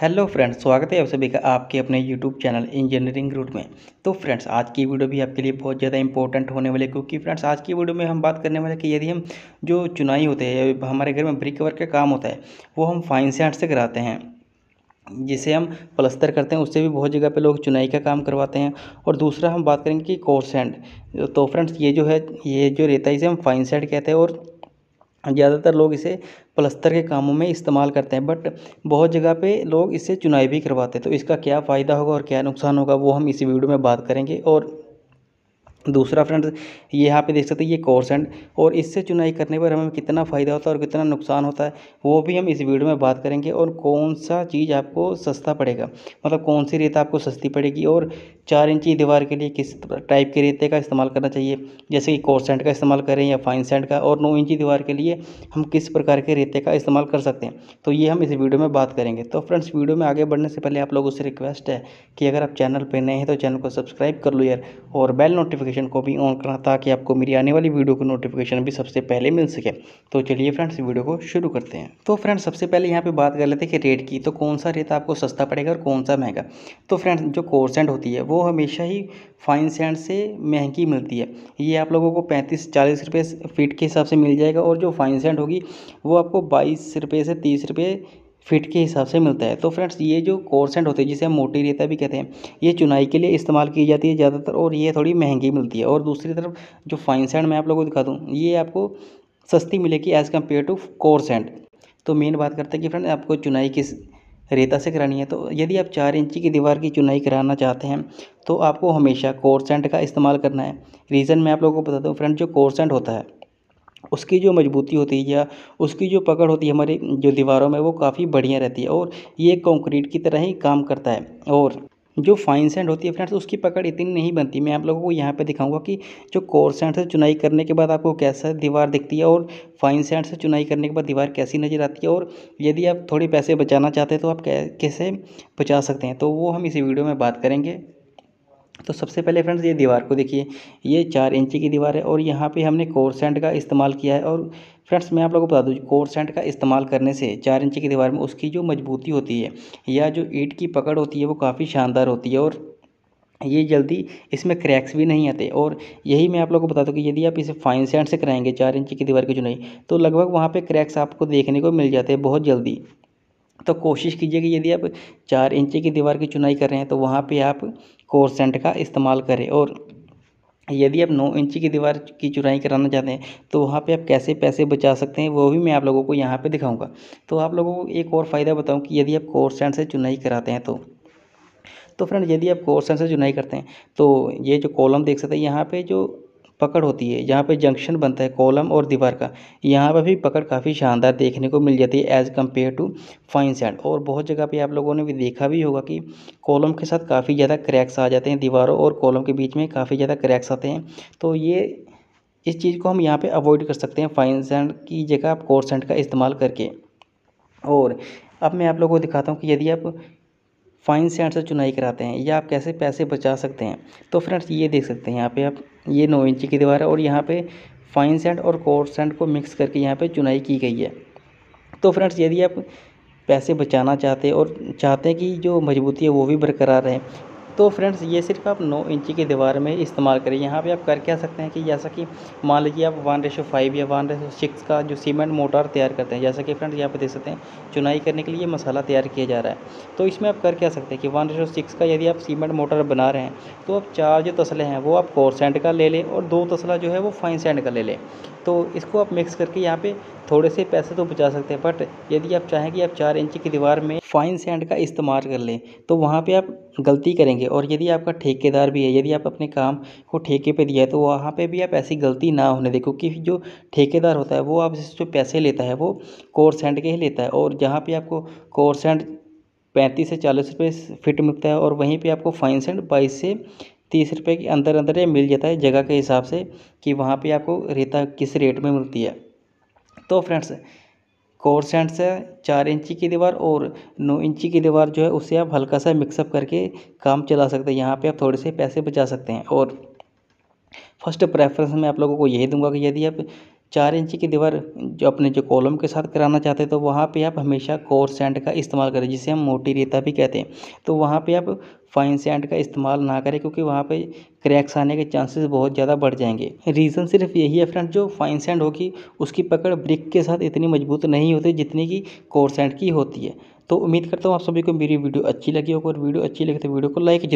hello friends स्वागत है आप सभी का आपके अपने यूट्यूब चैनल इंजीनियरिंग रूट में तो फ्रेंड्स आज की वीडियो भी आपके लिए बहुत ज़्यादा इंपॉर्टेंट होने वाले क्योंकि फ्रेंड्स आज की वीडियो में हम बात करने वाले कि यदि हम जो चुनाई होते हैं हमारे घर में ब्रिक वर्क का काम होता है वो हम फाइन सेंट से कराते हैं जिसे हम प्लस्तर करते हैं उससे भी बहुत जगह पे लोग चुनाई का काम करवाते हैं और दूसरा हम बात करेंगे कि कोर एंड तो फ्रेंड्स ये जो है ये जो रेता इसे हम फाइन सैंड कहते हैं और ज़्यादातर लोग इसे पलस्तर के कामों में इस्तेमाल करते हैं बट बहुत जगह पे लोग इसे चुनाई भी करवाते हैं तो इसका क्या फ़ायदा होगा और क्या नुकसान होगा वो हम इसी वीडियो में बात करेंगे और दूसरा फ्रेंड्स ये यहाँ पे देख सकते हैं ये एंड और इससे चुनाई करने पर हमें कितना फ़ायदा होता है और कितना नुकसान होता है वो भी हम इस वीडियो में बात करेंगे और कौन सा चीज़ आपको सस्ता पड़ेगा मतलब कौन सी रेत आपको सस्ती पड़ेगी और चार इंची दीवार के लिए किस टाइप के रेते का इस्तेमाल करना चाहिए जैसे कि कोर्सेंट का इस्तेमाल करें या फाइन सेंट का और नौ इंची दीवार के लिए हम किस प्रकार के रेते का इस्तेमाल कर सकते हैं तो ये हम इस वीडियो में बात करेंगे तो फ्रेंड्स वीडियो में आगे बढ़ने से पहले आप लोगों से रिक्वेस्ट है कि अगर आप चैनल पर नए हैं तो चैनल को सब्सक्राइब कर लो यार और बेल नोटिफिकेशन नोटिफिकेशन को भी ऑन करना ताकि आपको मेरी आने वाली वीडियो को नोटिफिकेशन भी सबसे पहले मिल सके तो चलिए फ्रेंड्स वीडियो को शुरू करते हैं तो फ्रेंड्स सबसे पहले यहाँ पे बात कर लेते हैं कि रेट की तो कौन सा रेट आपको सस्ता पड़ेगा और कौन सा महंगा तो फ्रेंड्स जो सेंड होती है वो हमेशा ही फाइन सेंड से महंगी मिलती है ये आप लोगों को पैंतीस चालीस रुपये फीट के हिसाब से मिल जाएगा और जो फाइन सेंड होगी वो आपको बाईस रुपये से तीस रुपये फिट के हिसाब से मिलता है तो फ्रेंड्स ये जो कोर्सेंट होते हैं जिसे हम मोटी रेता भी कहते हैं ये चुनाई के लिए इस्तेमाल की जाती है ज़्यादातर और ये थोड़ी महंगी मिलती है और दूसरी तरफ जो फाइन सैंड मैं आप लोगों को दिखा दूँ ये आपको सस्ती मिलेगी एज़ कम्पेयर टू कोरसेंट तो मेन बात करते हैं कि फ्रेंड आपको चुनाई किस रेता से करानी है तो यदि आप चार इंची की दीवार की चुनाई कराना चाहते हैं तो आपको हमेशा सेंट का इस्तेमाल करना है रीज़न मैं आप लोगों को बता दूँ फ्रेंड जो सेंट होता है उसकी जो मजबूती होती है या उसकी जो पकड़ होती है हमारी जो दीवारों में वो काफ़ी बढ़िया रहती है और ये कंक्रीट की तरह ही काम करता है और जो फाइन सेंड होती है फ्रेंड्स उसकी पकड़ इतनी नहीं बनती मैं आप लोगों को यहाँ पे दिखाऊंगा कि जो कोर सेंड से चुनाई करने के बाद आपको कैसा दीवार दिखती है और फाइन सेंड से चुनाई करने के बाद दीवार कैसी नज़र आती है और यदि आप थोड़े पैसे बचाना चाहते हैं तो आप कैसे बचा सकते हैं तो वो हम इसी वीडियो में बात करेंगे तो सबसे पहले फ्रेंड्स ये दीवार को देखिए ये चार इंची की दीवार है और यहाँ पे हमने कोरसेंट का इस्तेमाल किया है और फ्रेंड्स मैं आप लोगों को बता दूँ कोरसेंट का इस्तेमाल करने से चार इंची की दीवार में उसकी जो मजबूती होती है या जो ईट की पकड़ होती है वो काफ़ी शानदार होती है और ये जल्दी इसमें क्रैक्स भी नहीं आते और यही मैं आप लोगों को बता दूँ कि यदि आप इसे फाइन सेंट से कराएंगे चार इंची की दीवार की चुनाई तो लगभग वहाँ पे क्रैक्स आपको देखने को मिल जाते हैं बहुत जल्दी तो कोशिश कीजिए कि यदि आप चार इंची की दीवार की चुनाई कर रहे हैं तो वहाँ पे आप कोरसेंट का इस्तेमाल करें और यदि आप नौ इंची की दीवार की चुनाई कराना चाहते हैं तो वहाँ पे आप कैसे पैसे बचा सकते हैं वो भी मैं आप लोगों को यहाँ पे दिखाऊंगा तो आप लोगों को एक और फ़ायदा बताऊं कि यदि आप कोरसेंट से चुनाई कराते हैं तो तो फ्रेंड यदि आप कोरसेंट से चुनाई करते हैं तो ये जो कॉलम देख सकते हैं यहाँ पे जो पकड़ होती है जहाँ पे जंक्शन बनता है कॉलम और दीवार का यहाँ पर भी पकड़ काफ़ी शानदार देखने को मिल जाती है as compare to fine sand और बहुत जगह पे आप लोगों ने भी देखा भी होगा कि कॉलम के साथ काफ़ी ज़्यादा क्रैक्स आ जाते हैं दीवारों और कॉलम के बीच में काफ़ी ज़्यादा क्रैक्स आते हैं तो ये इस चीज़ को हम यहाँ पर अवॉइड कर सकते हैं फाइन सैंड की जगह आप कोर सेंड का इस्तेमाल करके और अब मैं आप लोगों को दिखाता हूँ कि यदि आप फाइन सैंड से चुनाई कराते हैं या आप कैसे पैसे बचा सकते हैं तो फ्रेंड्स ये देख सकते हैं यहाँ पे आप ये नौ इंची की दीवार है और यहाँ पे फाइन सेंट और कोर्स सेंट को मिक्स करके यहाँ पे चुनाई की गई है तो फ्रेंड्स यदि आप पैसे बचाना चाहते और चाहते हैं कि जो मजबूती है वो भी बरकरार रहे तो फ्रेंड्स ये सिर्फ आप 9 इंची की दीवार में इस्तेमाल करें यहाँ पे आप कर क्या सकते हैं कि जैसा कि मान लीजिए आप वन रेशो फाइव या वन रेशो सिक्स का जो सीमेंट मोटार तैयार करते हैं जैसा कि फ्रेंड्स यहाँ पे देख सकते हैं चुनाई करने के लिए मसाला तैयार किया जा रहा है तो इसमें आप कर क्या सकते हैं कि वन रेशो सिक्स का यदि आप सीमेंट मोटर बना रहे हैं तो आप चार जो तसले हैं वो आप कोर सेंट का ले लें और दो तसला जो है वो फाइन सेंट का ले लें तो इसको आप मिक्स करके यहाँ पर थोड़े से पैसे तो बचा सकते हैं बट यदि आप चाहें कि आप चार इंची की दीवार में फाइन सेंट का इस्तेमाल कर लें तो वहाँ पर आप गलती करेंगे और यदि आपका ठेकेदार भी है यदि आप अपने काम को ठेके पे दिया है तो वहाँ पे भी आप ऐसी गलती ना होने दें क्योंकि जो ठेकेदार होता है वो जिस जो पैसे लेता है वो कोर सेंट के ही लेता है और जहाँ पे आपको कोर सेंट पैंतीस से चालीस रुपये फिट मिलता है और वहीं पर आपको फाइन सेंट बाईस से तीस रुपये के अंदर अंदर ये मिल जाता है जगह के हिसाब से कि वहाँ पर आपको रेता किस रेट में मिलती है तो फ्रेंड्स कोर सेंट से चार इंची की दीवार और नौ इंची की दीवार जो है उसे आप हल्का सा मिक्सअप करके काम चला सकते हैं यहाँ पे आप थोड़े से पैसे बचा सकते हैं और फर्स्ट प्रेफरेंस मैं आप लोगों को यही दूंगा कि यदि आप चार इंची की दीवार जो अपने जो कॉलम के साथ कराना चाहते हैं तो वहाँ पे आप हमेशा कोर सैंड का इस्तेमाल करें जिसे हम मोटी रेता भी कहते हैं तो वहाँ पे आप फाइन सैंड का इस्तेमाल ना करें क्योंकि वहाँ पे क्रैक्स आने के चांसेस बहुत ज़्यादा बढ़ जाएंगे रीज़न सिर्फ यही है फ्रेंड जो फाइन सैंड होगी उसकी पकड़ ब्रिक के साथ इतनी मजबूत नहीं होती जितनी कि कोर सैंड की होती है तो उम्मीद करता हूँ आप सभी को मेरी वीडियो अच्छी लगी होगी और वीडियो अच्छी लगी तो वीडियो को लाइक